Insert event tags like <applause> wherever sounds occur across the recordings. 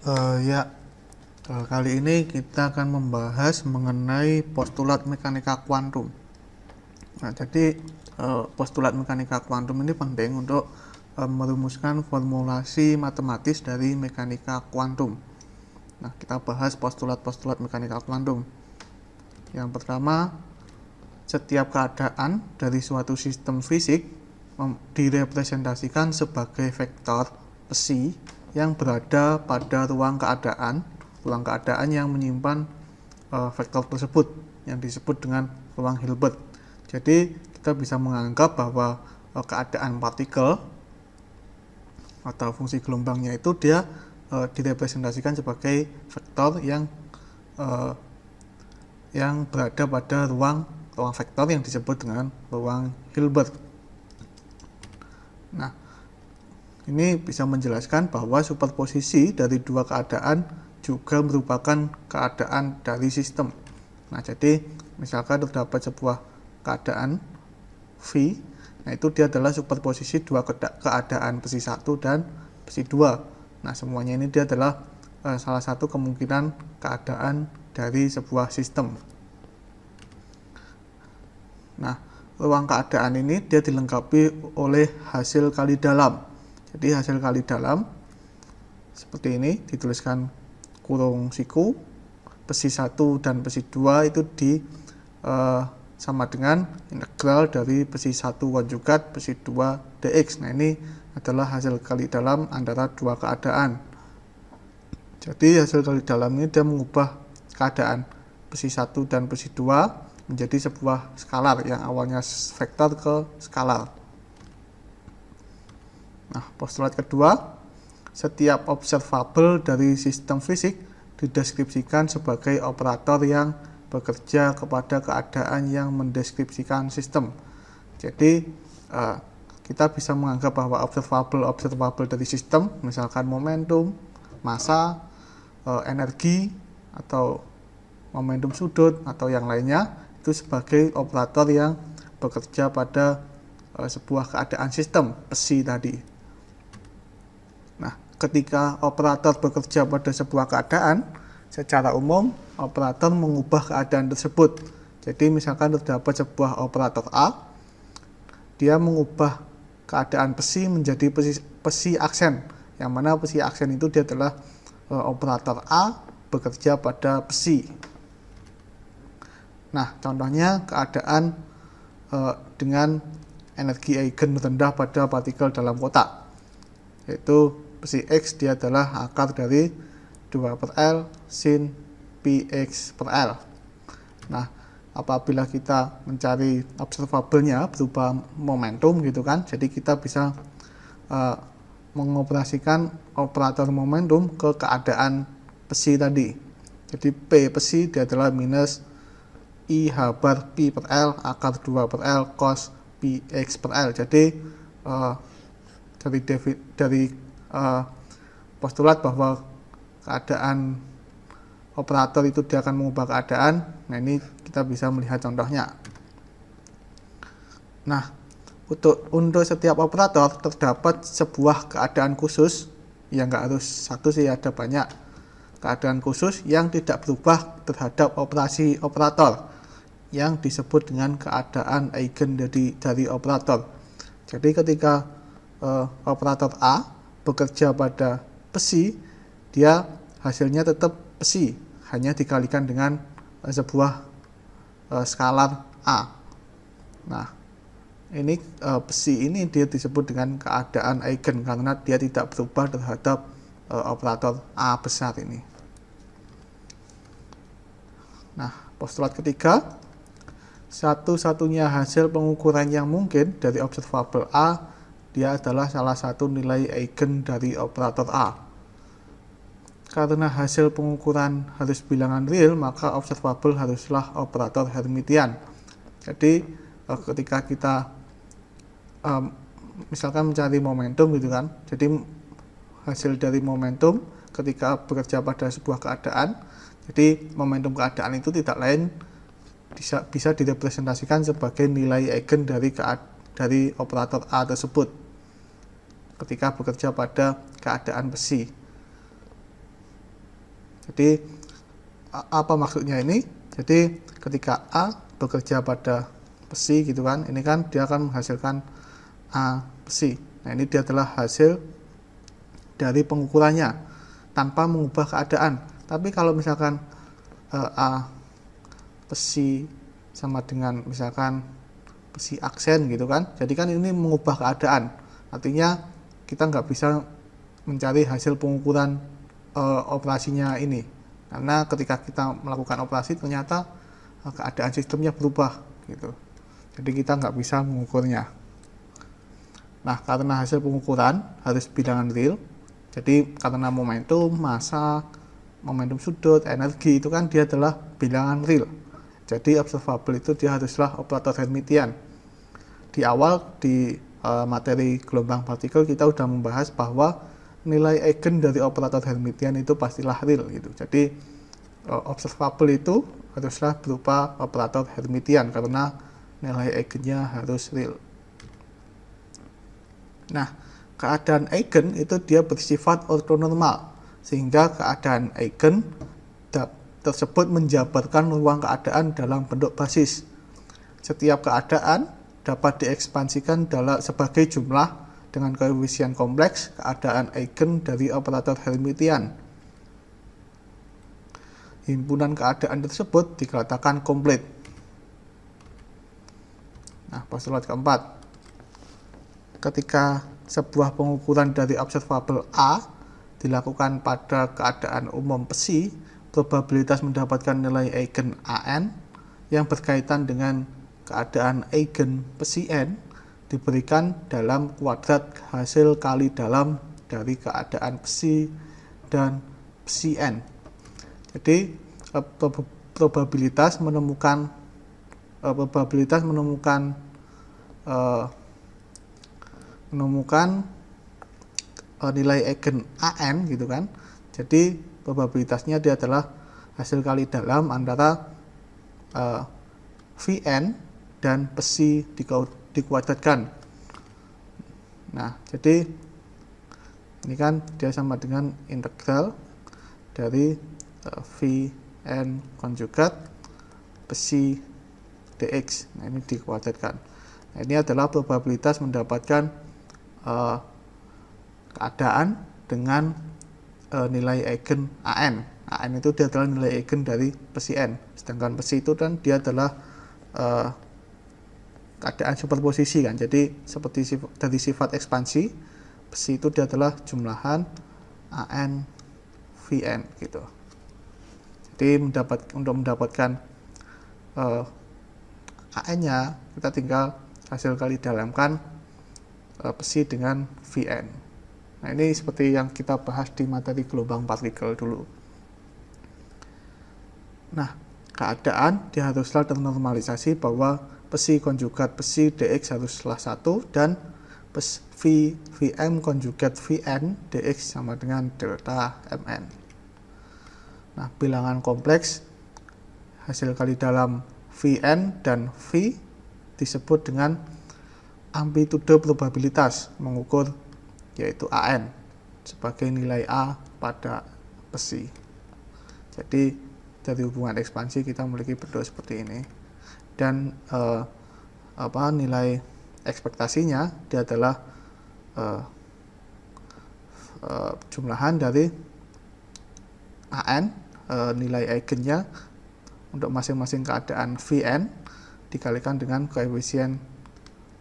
Uh, ya, uh, kali ini kita akan membahas mengenai postulat mekanika kuantum. Nah, jadi uh, postulat mekanika kuantum ini penting untuk uh, merumuskan formulasi matematis dari mekanika kuantum. Nah, kita bahas postulat-postulat mekanika kuantum. Yang pertama, setiap keadaan dari suatu sistem fisik direpresentasikan sebagai vektor psi yang berada pada ruang keadaan, ruang keadaan yang menyimpan uh, vektor tersebut yang disebut dengan ruang Hilbert. Jadi kita bisa menganggap bahwa uh, keadaan partikel atau fungsi gelombangnya itu dia uh, direpresentasikan sebagai vektor yang uh, yang berada pada ruang ruang vektor yang disebut dengan ruang Hilbert. Nah, ini bisa menjelaskan bahwa superposisi dari dua keadaan juga merupakan keadaan dari sistem. Nah, jadi misalkan terdapat sebuah keadaan V, nah itu dia adalah superposisi dua keadaan besi satu dan besi dua. Nah, semuanya ini dia adalah eh, salah satu kemungkinan keadaan dari sebuah sistem. Nah, ruang keadaan ini dia dilengkapi oleh hasil kali dalam. Jadi hasil kali dalam seperti ini dituliskan kurung siku besi 1 dan besi 2 itu di eh, sama dengan integral dari besi 1 konjugat besi 2 dx. Nah, ini adalah hasil kali dalam antara dua keadaan. Jadi hasil kali dalam ini dia mengubah keadaan besi 1 dan besi 2 menjadi sebuah skalar yang awalnya vektor ke skalar. Nah, postulat kedua, setiap observable dari sistem fisik dideskripsikan sebagai operator yang bekerja kepada keadaan yang mendeskripsikan sistem. Jadi, eh, kita bisa menganggap bahwa observable observable dari sistem, misalkan momentum, massa, eh, energi, atau momentum sudut atau yang lainnya itu sebagai operator yang bekerja pada eh, sebuah keadaan sistem psi tadi ketika operator bekerja pada sebuah keadaan, secara umum operator mengubah keadaan tersebut. Jadi misalkan terdapat sebuah operator A, dia mengubah keadaan pesi menjadi pesi, pesi aksen, yang mana pesi aksen itu dia adalah e, operator A bekerja pada pesi. Nah, contohnya keadaan e, dengan energi eigen rendah pada partikel dalam kotak, yaitu si X dia adalah akar dari 2 per L sin PX per L. Nah, apabila kita mencari observabelnya berupa momentum gitu kan, jadi kita bisa uh, mengoperasikan operator momentum ke keadaan pesi tadi. Jadi P pesi dia adalah minus I habar P per L akar 2 per L cos PX per L. Jadi uh, dari, dari uh, postulat bahwa keadaan operator itu dia akan mengubah keadaan. Nah, ini kita bisa melihat contohnya. Nah, untuk untuk setiap operator terdapat sebuah keadaan khusus yang nggak harus satu sih ada banyak keadaan khusus yang tidak berubah terhadap operasi operator yang disebut dengan keadaan eigen dari dari operator. Jadi ketika uh, operator A bekerja pada besi, dia hasilnya tetap besi, hanya dikalikan dengan eh, sebuah uh, skalar A. Nah, ini uh, eh, besi ini dia disebut dengan keadaan eigen karena dia tidak berubah terhadap uh, operator A besar ini. Nah, postulat ketiga, satu-satunya hasil pengukuran yang mungkin dari observabel A dia adalah salah satu nilai eigen dari operator A. Karena hasil pengukuran harus bilangan real, maka observable haruslah operator Hermitian. Jadi eh, ketika kita um, misalkan mencari momentum gitu kan, jadi hasil dari momentum ketika bekerja pada sebuah keadaan, jadi momentum keadaan itu tidak lain bisa, bisa direpresentasikan sebagai nilai eigen dari dari operator A tersebut ketika bekerja pada keadaan besi. Jadi apa maksudnya ini? Jadi ketika A bekerja pada besi gitu kan, ini kan dia akan menghasilkan A besi. Nah ini dia telah hasil dari pengukurannya tanpa mengubah keadaan. Tapi kalau misalkan e, A besi sama dengan misalkan besi aksen gitu kan, jadi kan ini mengubah keadaan. Artinya kita nggak bisa mencari hasil pengukuran uh, operasinya ini karena ketika kita melakukan operasi ternyata uh, keadaan sistemnya berubah gitu jadi kita nggak bisa mengukurnya nah karena hasil pengukuran harus bilangan real jadi karena momentum masa, momentum sudut energi itu kan dia adalah bilangan real jadi observable itu dia haruslah operator hermitian di awal di Eh, materi gelombang partikel kita sudah membahas bahwa nilai eigen dari operator Hermitian itu pastilah real gitu. Jadi eh, observable itu haruslah berupa operator Hermitian karena nilai eigennya harus real. Nah, keadaan eigen itu dia bersifat ortonormal sehingga keadaan eigen tersebut menjabarkan ruang keadaan dalam bentuk basis. Setiap keadaan dapat diekspansikan dalam sebagai jumlah dengan koefisien kompleks keadaan eigen dari operator Hermitian. Himpunan keadaan tersebut dikatakan komplit. Nah, postulat keempat. Ketika sebuah pengukuran dari observabel A dilakukan pada keadaan umum psi, probabilitas mendapatkan nilai eigen AN yang berkaitan dengan keadaan eigen psi n diberikan dalam kuadrat hasil kali dalam dari keadaan psi dan psi n. Jadi eh, probabilitas menemukan eh, probabilitas menemukan eh, menemukan nilai eigen an gitu kan. Jadi probabilitasnya dia adalah hasil kali dalam antara vn dan besi dikuadratkan. Nah, jadi ini kan dia sama dengan integral dari uh, Vn konjugat besi dx. Nah, ini dikuadratkan. Nah, ini adalah probabilitas mendapatkan uh, keadaan dengan uh, nilai eigen an. an itu dia adalah nilai eigen dari besi n. Sedangkan besi itu dan dia adalah uh, keadaan superposisi kan. Jadi seperti sifat, dari sifat ekspansi, besi itu dia adalah jumlahan AN VN gitu. Jadi mendapat untuk mendapatkan uh, eh, AN-nya kita tinggal hasil kali dalamkan uh, eh, psi dengan VN. Nah, ini seperti yang kita bahas di materi gelombang partikel dulu. Nah, keadaan dia haruslah ternormalisasi bahwa psi konjugat psi dx haruslah satu dan v vm konjugat vn dx sama dengan delta mn. Nah, bilangan kompleks hasil kali dalam vn dan v disebut dengan amplitude probabilitas mengukur yaitu an sebagai nilai a pada psi. Jadi dari hubungan ekspansi kita memiliki bentuk seperti ini dan uh, apa nilai ekspektasinya dia adalah uh, uh, jumlahan dari AN uh, nilai eigennya untuk masing-masing keadaan Vn dikalikan dengan koefisien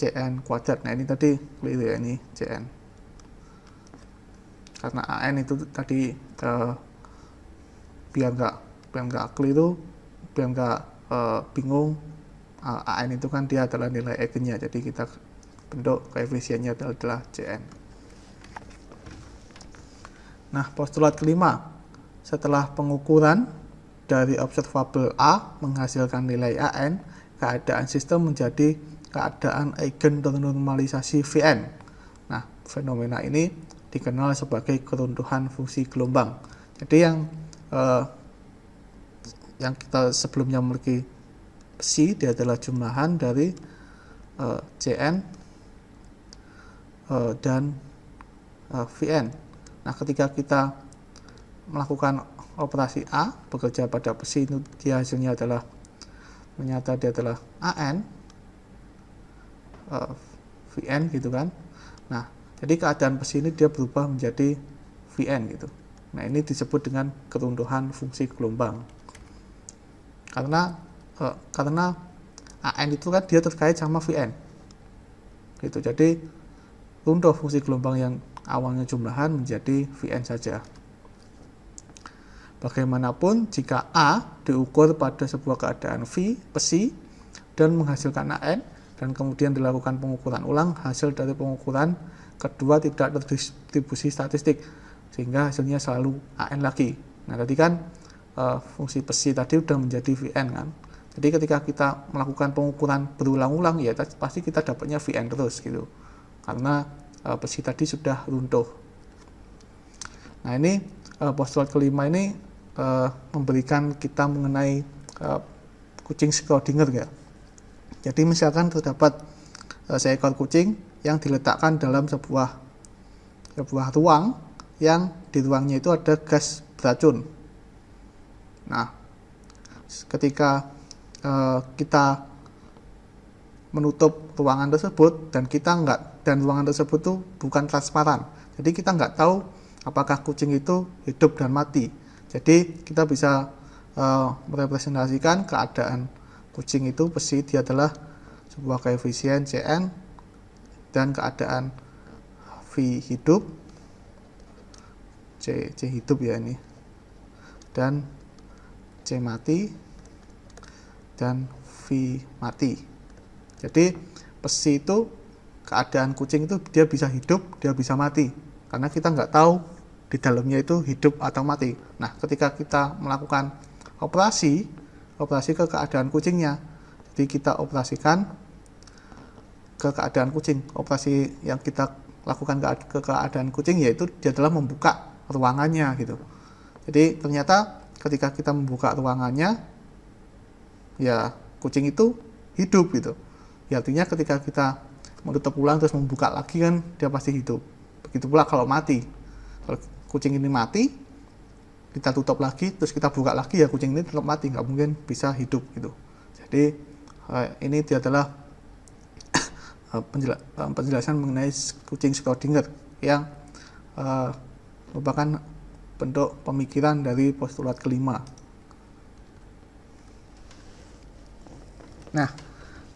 Cn kuadrat. Nah ini tadi keliru ya ini Cn. Karena AN itu tadi uh, biar nggak biar nggak keliru, biar nggak uh, bingung AN itu kan dia adalah nilai eigennya jadi kita bentuk koefisiennya adalah, CN. nah postulat kelima setelah pengukuran dari observabel A menghasilkan nilai AN keadaan sistem menjadi keadaan eigen normalisasi Vn nah fenomena ini dikenal sebagai keruntuhan fungsi gelombang jadi yang eh, yang kita sebelumnya memiliki C dia adalah jumlahan dari uh, CN uh, dan uh, VN. Nah, ketika kita melakukan operasi A bekerja pada besi itu dia hasilnya adalah menyata dia adalah AN uh, VN gitu kan. Nah, jadi keadaan besi ini dia berubah menjadi VN gitu. Nah, ini disebut dengan keruntuhan fungsi gelombang. Karena karena AN itu kan dia terkait sama VN gitu jadi runtuh fungsi gelombang yang awalnya jumlahan menjadi VN saja bagaimanapun jika A diukur pada sebuah keadaan V, pesi dan menghasilkan AN dan kemudian dilakukan pengukuran ulang hasil dari pengukuran kedua tidak terdistribusi statistik sehingga hasilnya selalu AN lagi nah tadi kan uh, fungsi pesi tadi sudah menjadi VN kan jadi ketika kita melakukan pengukuran berulang-ulang ya pasti kita dapatnya VN terus gitu. Karena e, besi tadi sudah runtuh. Nah, ini e, eh, postulat kelima ini e, memberikan kita mengenai e, kucing Schrodinger ya. Jadi misalkan terdapat e, seekor kucing yang diletakkan dalam sebuah sebuah ruang yang di ruangnya itu ada gas beracun. Nah, ketika Eh, kita menutup ruangan tersebut dan kita nggak dan ruangan tersebut tuh bukan transparan jadi kita nggak tahu apakah kucing itu hidup dan mati jadi kita bisa uh, merepresentasikan keadaan kucing itu besi dia adalah sebuah koefisien CN dan keadaan V hidup C, C hidup ya ini dan C mati dan V mati. Jadi pesi itu keadaan kucing itu dia bisa hidup, dia bisa mati. Karena kita nggak tahu di dalamnya itu hidup atau mati. Nah, ketika kita melakukan operasi, operasi ke keadaan kucingnya. Jadi kita operasikan ke keadaan kucing. Operasi yang kita lakukan ke keadaan kucing yaitu dia telah membuka ruangannya gitu. Jadi ternyata ketika kita membuka ruangannya ya kucing itu hidup gitu ya artinya ketika kita menutup pulang terus membuka lagi kan dia pasti hidup begitu pula kalau mati kalau kucing ini mati kita tutup lagi terus kita buka lagi ya kucing ini tetap mati nggak mungkin bisa hidup gitu jadi eh, ini dia adalah <coughs> eh, eh, penjelasan mengenai kucing Schrodinger yang merupakan bentuk pemikiran dari postulat kelima Nah,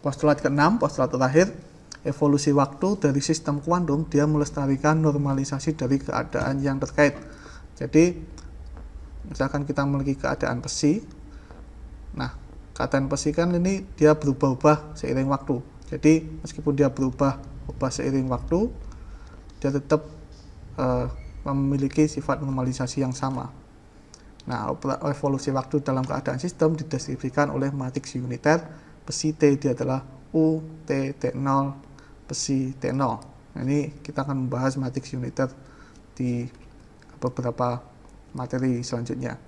postulat ke-6, postulat terakhir, evolusi waktu dari sistem kuantum, dia melestarikan normalisasi dari keadaan yang terkait. Jadi, misalkan kita memiliki keadaan besi. nah, keadaan besi kan ini dia berubah-ubah seiring waktu. Jadi, meskipun dia berubah ubah seiring waktu, dia tetap uh, memiliki sifat normalisasi yang sama. Nah, evolusi waktu dalam keadaan sistem dideskripsikan oleh matriks uniter Pesi T itu adalah U T T0 pesi T0. Nah, ini kita akan membahas matriks uniter di beberapa materi selanjutnya.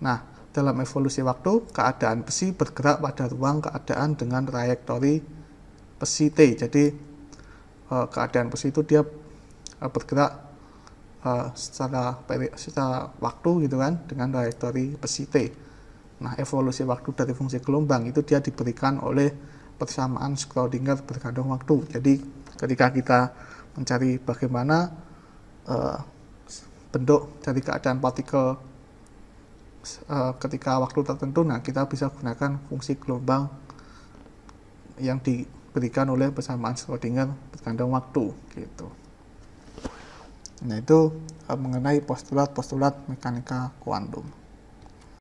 Nah, dalam evolusi waktu, keadaan pesi bergerak pada ruang keadaan dengan trayektori pesi T. Jadi, eh, keadaan pesi itu dia eh, bergerak eh, secara, secara waktu gitu kan, dengan trayektori pesi T. Nah, evolusi waktu dari fungsi gelombang itu dia diberikan oleh persamaan Schrödinger bergantung waktu. Jadi, ketika kita mencari bagaimana uh, bentuk dari keadaan partikel uh, ketika waktu tertentu, nah kita bisa gunakan fungsi gelombang yang diberikan oleh persamaan Schrödinger bergantung waktu gitu. Nah, itu uh, mengenai postulat-postulat mekanika kuantum.